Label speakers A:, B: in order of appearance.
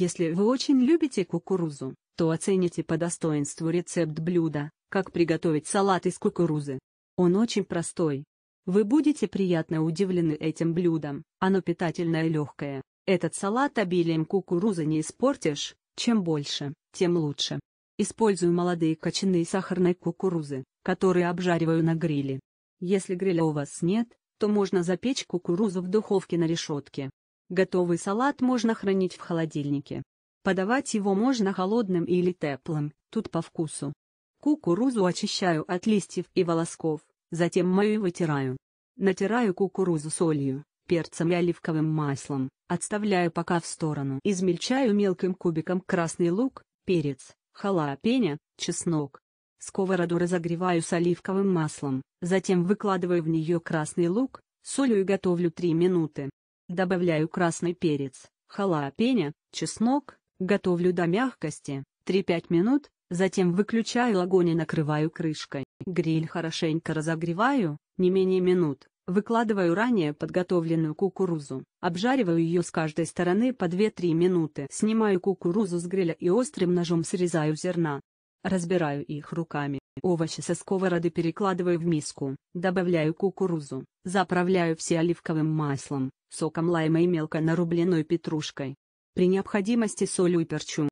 A: Если вы очень любите кукурузу, то оцените по достоинству рецепт блюда, как приготовить салат из кукурузы. Он очень простой. Вы будете приятно удивлены этим блюдом, оно питательное и легкое. Этот салат обилием кукурузы не испортишь, чем больше, тем лучше. Использую молодые кочанные сахарной кукурузы, которые обжариваю на гриле. Если гриля у вас нет, то можно запечь кукурузу в духовке на решетке. Готовый салат можно хранить в холодильнике. Подавать его можно холодным или теплым, тут по вкусу. Кукурузу очищаю от листьев и волосков, затем мою и вытираю. Натираю кукурузу солью, перцем и оливковым маслом, отставляю пока в сторону. Измельчаю мелким кубиком красный лук, перец, халапеньо, чеснок. Сковороду разогреваю с оливковым маслом, затем выкладываю в нее красный лук, солью и готовлю 3 минуты. Добавляю красный перец, халапеньо, чеснок, готовлю до мягкости, 3-5 минут, затем выключаю огонь и накрываю крышкой. Гриль хорошенько разогреваю, не менее минут, выкладываю ранее подготовленную кукурузу, обжариваю ее с каждой стороны по 2-3 минуты. Снимаю кукурузу с гриля и острым ножом срезаю зерна. Разбираю их руками. Овощи со сковороды перекладываю в миску, добавляю кукурузу, заправляю все оливковым маслом, соком лайма и мелко нарубленной петрушкой. При необходимости солю и перчу.